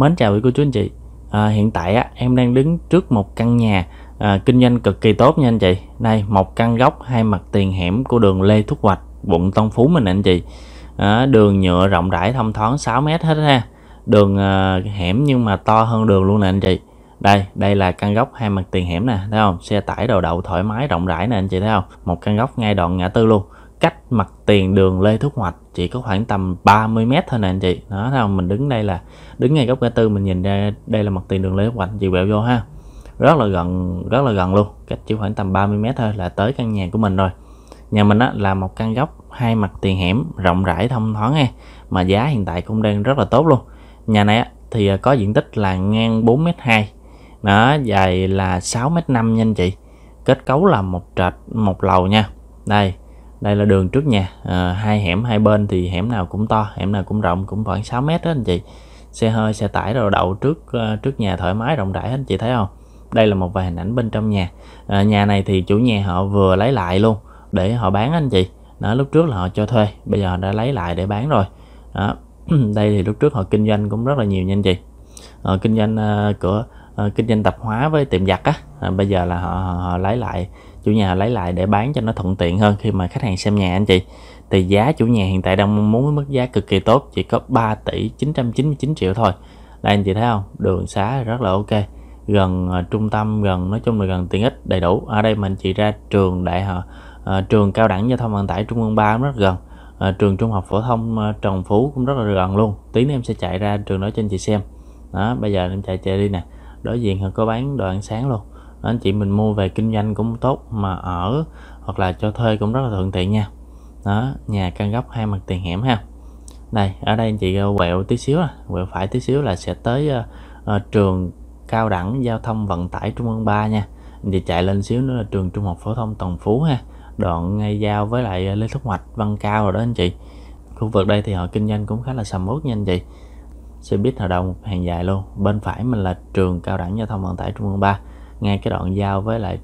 Mến chào quý cô chú anh chị à, Hiện tại á, em đang đứng trước một căn nhà à, kinh doanh cực kỳ tốt nha anh chị Đây một căn góc hai mặt tiền hẻm của đường Lê Thúc Hoạch quận Tân Phú mình anh chị à, Đường nhựa rộng rãi thông thoáng 6 mét hết ha Đường à, hẻm nhưng mà to hơn đường luôn nè anh chị đây đây là căn góc hai mặt tiền hẻm nè thấy không xe tải đồ đậu thoải mái rộng rãi nè anh chị thấy không một căn góc ngay đoạn ngã tư luôn cách mặt tiền đường Lê Thúc Hoạch chỉ có khoảng tầm 30 mét thôi nè anh chị đó thấy mình đứng đây là đứng ngay góc ngã tư mình nhìn ra đây là mặt tiền đường Lê Thúc Hoạch chị bẹo vô ha rất là gần rất là gần luôn cách chỉ khoảng tầm 30 mét thôi là tới căn nhà của mình rồi nhà mình á, là một căn góc hai mặt tiền hẻm rộng rãi thông thoáng nghe mà giá hiện tại cũng đang rất là tốt luôn nhà này á, thì à, có diện tích là ngang 4m2 nó dài là 6m5 nha anh chị kết cấu là một trệt một lầu nha đây đây là đường trước nhà à, hai hẻm hai bên thì hẻm nào cũng to hẻm nào cũng rộng cũng khoảng 6 mét đó anh chị xe hơi xe tải rồi đậu trước ờ, trước nhà thoải mái rộng rãi anh chị thấy không đây là một vài hình ảnh bên trong nhà à, nhà này thì chủ nhà họ vừa lấy lại luôn để họ bán anh chị đó lúc trước là họ cho thuê bây giờ họ đã lấy lại để bán rồi đó đây thì lúc trước họ kinh doanh cũng rất là nhiều nha anh chị họ kinh doanh uh, cửa uh, kinh doanh tạp hóa với tiệm giặt á à, bây giờ là họ, họ, họ lấy lại chủ nhà lấy lại để bán cho nó thuận tiện hơn khi mà khách hàng xem nhà anh chị thì giá chủ nhà hiện tại đang muốn mức giá cực kỳ tốt chỉ có 3 tỷ 999 triệu thôi là anh chị thấy không đường xá rất là ok gần uh, trung tâm gần nói chung là gần tiện ích đầy đủ ở đây mình chị ra trường đại học uh, trường cao đẳng giao thông vận tải trung ương 3 rất gần uh, trường trung học phổ thông uh, Trần Phú cũng rất là gần luôn tí nữa em sẽ chạy ra trường đó cho anh chị xem đó bây giờ em chạy chạy đi nè đối diện có bán đồ ăn sáng luôn anh chị mình mua về kinh doanh cũng tốt mà ở hoặc là cho thuê cũng rất là thuận tiện nha đó nhà căn góc hai mặt tiền hẻm ha đây ở đây anh chị ờ, quẹo tí xíu à, quẹo phải tí xíu là sẽ tới uh, uh, trường cao đẳng giao thông vận tải trung ương 3 nha anh chị chạy lên xíu nữa là trường trung học phổ thông Tòng Phú ha đoạn ngay giao với lại Lê Thúc Mạch Văn Cao rồi đó anh chị khu vực đây thì họ kinh doanh cũng khá là sầm uất nha anh chị xe buýt hà đông hàng dài luôn bên phải mình là trường cao đẳng giao thông vận tải trung ương 3 ngay cái đoạn giao với lại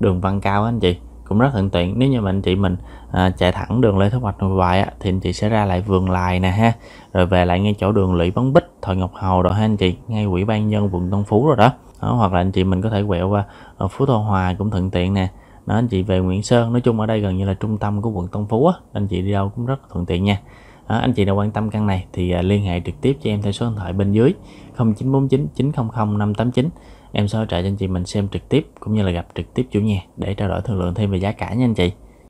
đường Văn Cao anh chị cũng rất thuận tiện nếu như mà anh chị mình à, chạy thẳng đường Lê Thất Hoạch Nội Bài á, thì anh chị sẽ ra lại vườn Lài nè ha rồi về lại ngay chỗ đường Lũy Bắn Bích Thọ Ngọc Hầu rồi ha anh chị ngay quỹ ban nhân quận Tân Phú rồi đó. đó hoặc là anh chị mình có thể quẹo qua ở ờ, Phú Thọ Hòa cũng thuận tiện nè đó anh chị về Nguyễn Sơn nói chung ở đây gần như là trung tâm của quận Tân Phú á anh chị đi đâu cũng rất thuận tiện nha à, anh chị nào quan tâm căn này thì à, liên hệ trực tiếp cho em theo số điện thoại bên dưới 0949 900 589 em sẽ hỗ trợ cho anh chị mình xem trực tiếp cũng như là gặp trực tiếp chủ nhà để trao đổi thương lượng thêm về giá cả nha anh chị